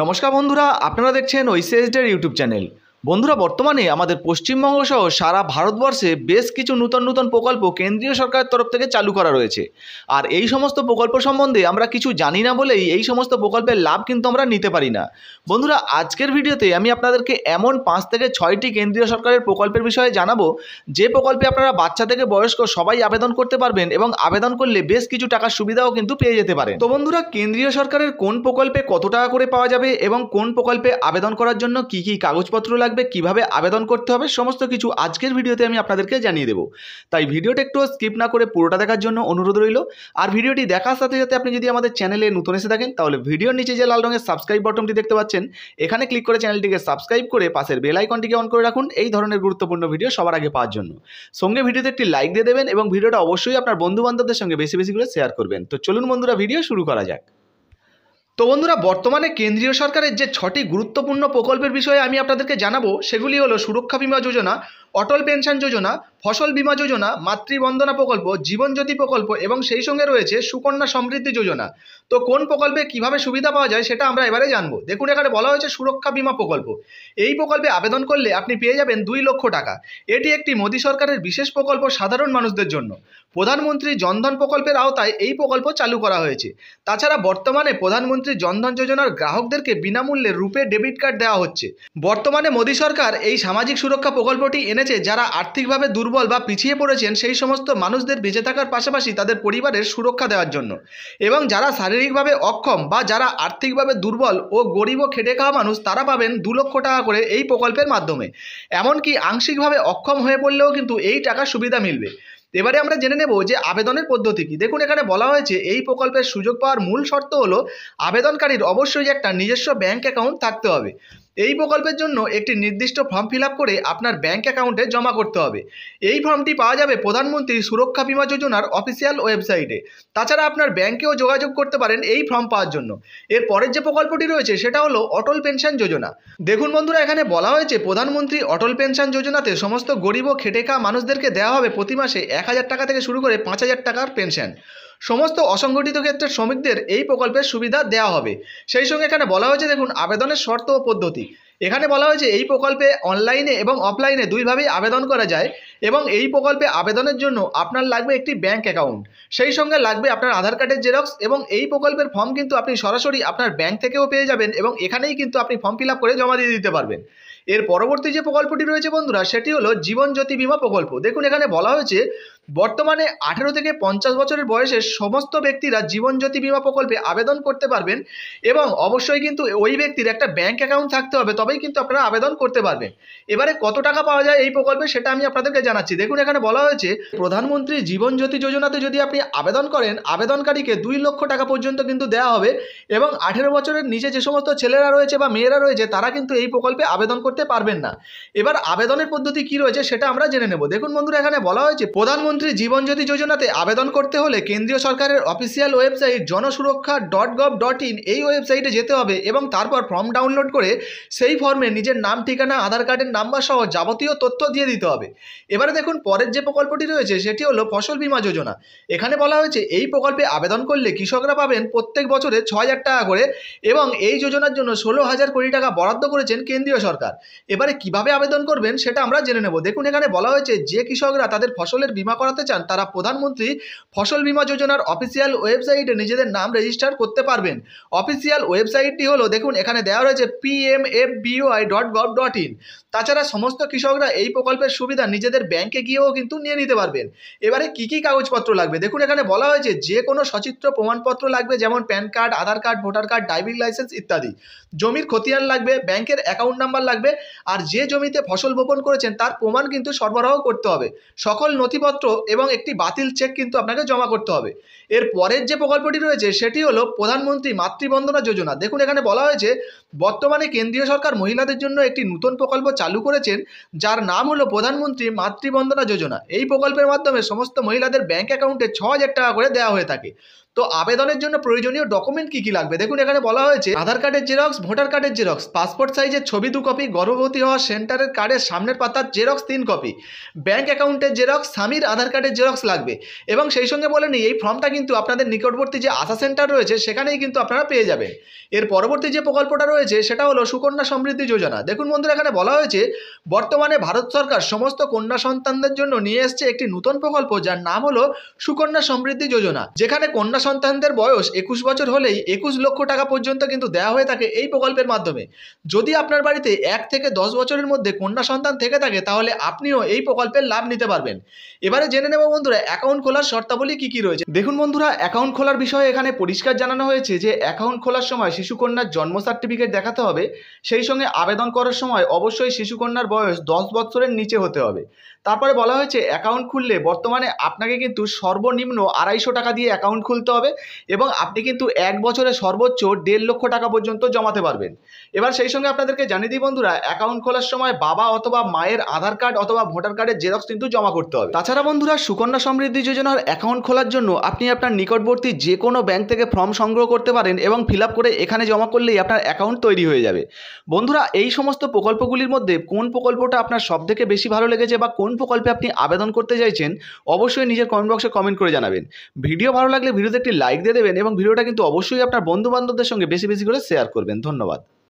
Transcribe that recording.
নমস্কার বন্ধুরা আপনারা দেখছেন ঐসিএসডের ইউটিউব চ্যানেল বন্ধুরা বর্তমানে আমাদের পশ্চিমবঙ্গ সহ সারা ভারতবর্ষে বেশ কিছু নূতন নূতন প্রকল্প কেন্দ্রীয় সরকারের তরফ থেকে চালু করা রয়েছে আর এই সমস্ত প্রকল্প সম্বন্ধে আমরা কিছু জানি না বলেই এই সমস্ত প্রকল্পের লাভ কিন্তু আমরা নিতে পারি না বন্ধুরা আজকের ভিডিওতে আমি আপনাদেরকে এমন পাঁচ থেকে ছয়টি কেন্দ্রীয় সরকারের প্রকল্পের বিষয়ে জানাবো যে প্রকল্পে আপনারা বাচ্চা থেকে বয়স্ক সবাই আবেদন করতে পারবেন এবং আবেদন করলে বেশ কিছু টাকার সুবিধাও কিন্তু পেয়ে যেতে পারে তো বন্ধুরা কেন্দ্রীয় সরকারের কোন প্রকল্পে কত টাকা করে পাওয়া যাবে এবং কোন প্রকল্পে আবেদন করার জন্য কি কি কাগজপত্র লাগে লাগবে কিভাবে আবেদন করতে হবে সমস্ত কিছু আজকের ভিডিওতে আমি আপনাদেরকে জানিয়ে দেবো তাই ভিডিওটা একটু স্কিপ না করে পুরোটা দেখার জন্য অনুরোধ রইল আর ভিডিওটি দেখার সাথে সাথে আপনি যদি আমাদের চ্যানেলে নতুন এসে থাকেন তাহলে ভিডিওর নিচে যে লাল রঙের সাবস্ক্রাইব বটনটি দেখতে পাচ্ছেন এখানে ক্লিক করে চ্যানেলটিকে সাবস্ক্রাইব করে পাশের বেল আইকনটিকে অন করে রাখুন এই ধরনের গুরুত্বপূর্ণ ভিডিও সবার আগে পাওয়ার জন্য সঙ্গে ভিডিওতে একটি লাইক দিয়ে দেবেন এবং ভিডিওটা অবশ্যই আপনার বন্ধু বান্ধবদের সঙ্গে বেশি বেশি করে শেয়ার করবেন তো চলুন বন্ধুরা ভিডিও শুরু করা যাক তো বন্ধুরা বর্তমানে কেন্দ্রীয় সরকারের যে ছটি গুরুত্বপূর্ণ প্রকল্পের বিষয়ে আমি আপনাদেরকে জানাবো সেগুলি হলো সুরক্ষা বিমা যোজনা অটল পেনশন যোজনা ফসল বীমা যোজনা মাতৃবন্দনা প্রকল্প জীবনজ্যোতি প্রকল্প এবং সেই সঙ্গে রয়েছে সুকন্যা সমৃদ্ধি যোজনা তো কোন প্রকল্পে কিভাবে সুবিধা পাওয়া যায় সেটা আমরা এবারে জানবো দেখুন এখানে বলা হয়েছে সুরক্ষা বীমা প্রকল্প এই প্রকল্পে আবেদন করলে আপনি পেয়ে যাবেন দুই লক্ষ টাকা এটি একটি মোদী সরকারের বিশেষ প্রকল্প সাধারণ মানুষদের জন্য প্রধানমন্ত্রী জনধন প্রকল্পের আওতায় এই প্রকল্প চালু করা হয়েছে তাছাড়া বর্তমানে প্রধানমন্ত্রী জনধন যোজনার গ্রাহকদেরকে বিনামূল্যে রূপে ডেবিট কার্ড দেওয়া হচ্ছে বর্তমানে মোদী সরকার এই সামাজিক সুরক্ষা প্রকল্পটি এনেছে যারা আর্থিকভাবে দুর্বল দুর্বল বা পিছিয়ে পড়েছেন সেই সমস্ত মানুষদের বেঁচে থাকার পাশাপাশি তাদের পরিবারের সুরক্ষা দেওয়ার জন্য এবং যারা শারীরিকভাবে অক্ষম বা যারা আর্থিকভাবে দুর্বল ও গরিব ও খেটে খাওয়া মানুষ তারা পাবেন দু লক্ষ টাকা করে এই প্রকল্পের মাধ্যমে এমনকি আংশিকভাবে অক্ষম হয়ে পড়লেও কিন্তু এই টাকার সুবিধা মিলবে এবারে আমরা জেনে নেব যে আবেদনের পদ্ধতি কী দেখুন এখানে বলা হয়েছে এই প্রকল্পের সুযোগ পাওয়ার মূল শর্ত হলো আবেদনকারীর অবশ্যই একটা নিজস্ব ব্যাংক অ্যাকাউন্ট থাকতে হবে এই প্রকল্পের জন্য একটি নির্দিষ্ট ফর্ম ফিল করে আপনার ব্যাঙ্ক অ্যাকাউন্টে জমা করতে হবে এই ফর্মটি পাওয়া যাবে প্রধানমন্ত্রী সুরক্ষা বিমা যোজনার অফিসিয়াল ওয়েবসাইটে তাছাড়া আপনার ব্যাঙ্কেও যোগাযোগ করতে পারেন এই ফর্ম পাওয়ার জন্য এর পরের যে প্রকল্পটি রয়েছে সেটা হলো অটল পেনশন যোজনা দেখুন বন্ধুরা এখানে বলা হয়েছে প্রধানমন্ত্রী অটল পেনশন যোজনাতে সমস্ত গরিব ও খেটে খাওয়া মানুষদেরকে দেওয়া হবে প্রতি মাসে এক হাজার টাকা থেকে শুরু করে পাঁচ হাজার টাকার পেনশন সমস্ত অসংগঠিত ক্ষেত্রের শ্রমিকদের এই প্রকল্পের সুবিধা দেওয়া হবে সেই সঙ্গে এখানে বলা হয়েছে দেখুন আবেদনের শর্ত ও পদ্ধতি এখানে বলা হয়েছে এই প্রকল্পে অনলাইনে এবং অফলাইনে দুইভাবেই আবেদন করা যায় এবং এই প্রকল্পে আবেদনের জন্য আপনার লাগবে একটি ব্যাংক অ্যাকাউন্ট সেই সঙ্গে লাগবে আপনার আধার কার্ডের জেরক্স এবং এই প্রকল্পের ফর্ম কিন্তু আপনি সরাসরি আপনার ব্যাংক থেকেও পেয়ে যাবেন এবং এখানেই কিন্তু আপনি ফর্ম ফিল করে জমা দিয়ে দিতে পারবেন এর পরবর্তী যে প্রকল্পটি রয়েছে বন্ধুরা সেটি হলো জীবন জ্যোতি বিমা প্রকল্প দেখুন এখানে বলা হয়েছে বর্তমানে আঠেরো থেকে পঞ্চাশ বছরের বয়সের সমস্ত ব্যক্তিরা জীবনজ্যোতি বিমা প্রকল্পে আবেদন করতে পারবেন এবং অবশ্যই কিন্তু ওই ব্যক্তির একটা ব্যাংক অ্যাকাউন্ট থাকতে হবে তবেই কিন্তু আপনারা আবেদন করতে পারবেন এবারে কত টাকা পাওয়া যায় এই প্রকল্পে সেটা আমি আপনাদেরকে জানাচ্ছি দেখুন এখানে বলা হয়েছে প্রধানমন্ত্রী জীবনজ্যোতি যোজনাতে যদি আপনি আবেদন করেন আবেদনকারীকে দুই লক্ষ টাকা পর্যন্ত কিন্তু দেওয়া হবে এবং আঠেরো বছরের নিচে যে সমস্ত ছেলেরা রয়েছে বা মেয়েরা রয়েছে তারা কিন্তু এই প্রকল্পে আবেদন করতে পারবেন না এবার আবেদনের পদ্ধতি কি রয়েছে সেটা আমরা জেনে নেব দেখুন বন্ধুরা এখানে বলা হয়েছে প্রধানমন্ত্রী প্রধানমন্ত্রী জীবনজ্যোতি যোজনাতে আবেদন করতে হলে কেন্দ্রীয় সরকারের official website Jansuraksha dot gov dot in এই ওয়েবসাইটে যেতে হবে এবং তারপর ফর্ম ডাউনলোড করে সেই ফর্মে নিজের নাম ঠিকানা আধার কার্ডের নাম্বার সহ যাবতীয় তথ্য দিয়ে দিতে হবে এবারে দেখুন পরের যে প্রকল্পটি রয়েছে সেটি হলো ফসল বীমা যোজনা এখানে বলা হয়েছে এই প্রকল্পে আবেদন করলে কৃষকরা পাবেন প্রত্যেক বছরে ছ হাজার টাকা করে এবং এই যোজনার জন্য ষোলো হাজার কোটি টাকা বরাদ্দ করেছেন কেন্দ্রীয় সরকার এবারে কিভাবে আবেদন করবেন সেটা আমরা জেনে নেব দেখুন এখানে বলা হয়েছে যে কৃষকরা তাদের ফসলের বীমা করাতে চান তারা প্রধানমন্ত্রী ফসল বীমা যোজনার অফিসিয়াল ওয়েবসাইটে নিজেদের নাম রেজিস্টার করতে পারবেন অফিসিয়াল ওয়েবসাইটটি হলো দেখুন এখানে দেওয়া রয়েছে PMFBY dot gov dot in তাছাড়া সমস্ত কৃষকরা এই প্রকল্পের সুবিধা নিজেদের ব্যাংকে গিয়েও কিন্তু নিয়ে নিতে পারবেন এবারে কি কি কাগজপত্র লাগবে দেখুন এখানে বলা হয়েছে যে কোনো সচিত্র প্রমাণপত্র লাগবে যেমন PAN card Aadhaar card voter card driving licence ইত্যাদি জমির খতিয়ান লাগবে ব্যাংকের অ্যাকাউন্ট নাম্বার লাগবে আর যে জমিতে ফসল বপন করেছেন তার প্রমাণ কিন্তু সরবরাহ করতে হবে সকল নথিপত্র এবং একটি বাতিল চেক কিন্তু আপনাকে জমা করতে হবে এর পরের যে প্রকল্পটি রয়েছে সেটি হলো প্রধানমন্ত্রী মাতৃবন্দনা যোজনা দেখুন এখানে বলা হয়েছে বর্তমানে কেন্দ্রীয় সরকার মহিলাদের জন্য একটি নতুন প্রকল্প চালু করেছেন যার নাম হলো প্রধানমন্ত্রী মাতৃবন্দনা যোজনা এই প্রকল্পের মাধ্যমে সমস্ত মহিলাদের ব্যাংক অ্যাকাউন্টে ছ হাজার টাকা করে দেওয়া হয়ে থাকে তো আবেদনের জন্য প্রয়োজনীয় ডকুমেন্ট কি কি লাগবে দেখুন এখানে বলা হয়েছে আধার কার্ডের জেরক্স ভোটার কার্ডের জেরক্স পাসপোর্ট সাইজের ছবি দু কপি গর্ভবতী হওয়া সেন্টারের কার্ডের সামনের পাতার জেরক্স তিন কপি ব্যাংক অ্যাকাউন্টের জেরক্স স্বামীর আধার কার্ডের জেরক্স লাগবে এবং সেই সঙ্গে বলেনি এই ফর্মটা কিন্তু আপনাদের নিকটবর্তী যে আশা সেন্টার রয়েছে সেখানেই কিন্তু আপনারা পেয়ে যাবেন এর পরবর্তী যে প্রকল্পটা রয়েছে সেটা হলো সুকন্যা সমৃদ্ধি যোজনা দেখুন বন্ধুরা এখানে বলা হয়েছে বর্তমানে ভারত সরকার সমস্ত কন্যা সন্তানদের জন্য নিয়ে এসছে একটি নতুন প্রকল্প যার নাম হলো সুকন্যা সমৃদ্ধি যোজনা যেখানে কন্যা সন্তানদের বয়স একুশ বছর হলেই একুশ লক্ষ টাকা পর্যন্ত কিন্তু দেওয়া হয়ে থাকে এই প্রকল্পের মাধ্যমে যদি আপনার বাড়িতে এক থেকে দশ বছরের মধ্যে কন্যা সন্তান থেকে থাকে তাহলে আপনিও এই প্রকল্পের লাভ নিতে পারবেন এবারে জেনে নেব বন্ধুরা অ্যাকাউন্ট খোলার শর্তাবলী কি কি রয়েছে দেখুন বন্ধুরা অ্যাকাউন্ট খোলার বিষয়ে এখানে পরিষ্কার জানানো হয়েছে যে অ্যাকাউন্ট খোলার সময় শিশুকন্যার জন্ম সার্টিফিকেট দেখাতে হবে সেই সঙ্গে আবেদন করার সময় অবশ্যই শিশুকন্যার বয়স দশ বছরের নিচে হতে হবে তারপরে বলা হয়েছে অ্যাকাউন্ট খুললে বর্তমানে আপনাকে কিন্তু সর্বনিম্ন আড়াইশো টাকা দিয়ে অ্যাকাউন্ট খুলতে হবে এবং আপনি কিন্তু এক বছরে সর্বোচ্চ দেড় লক্ষ টাকা পর্যন্ত জমাতে পারবেন এবার সেই সঙ্গে আপনাদেরকে জানিয়ে দিই বন্ধুরা অ্যাকাউন্ট খোলার সময় বাবা অথবা মায়ের আধার কার্ড অথবা ভোটার কার্ডের জেরক্স কিন্তু জমা করতে হবে তাছাড়া বন্ধুরা সুকন্যা সমৃদ্ধি যোজনার অ্যাকাউন্ট খোলার জন্য আপনি আপনার নিকটবর্তী যে কোনো ব্যাংক থেকে ফর্ম সংগ্রহ করতে পারেন এবং ফিল করে এখানে জমা করলেই আপনার অ্যাকাউন্ট তৈরি হয়ে যাবে বন্ধুরা এই সমস্ত প্রকল্পগুলির মধ্যে কোন প্রকল্পটা আপনার সবথেকে বেশি ভালো লেগেছে বা কোন প্রকল্পে আপনি আবেদন করতে চাইছেন অবশ্যই নিজের কমেন্ট বক্সে কমেন্ট করে জানাবেন ভিডিও ভালো লাগলে ভিডিওতে একটি লাইক দিয়ে দেবেন এবং ভিডিওটা কিন্তু অবশ্যই আপনার বন্ধু বান্ধবদের সঙ্গে বেশি বেশি করে শেয়ার করবেন ধন্যবাদ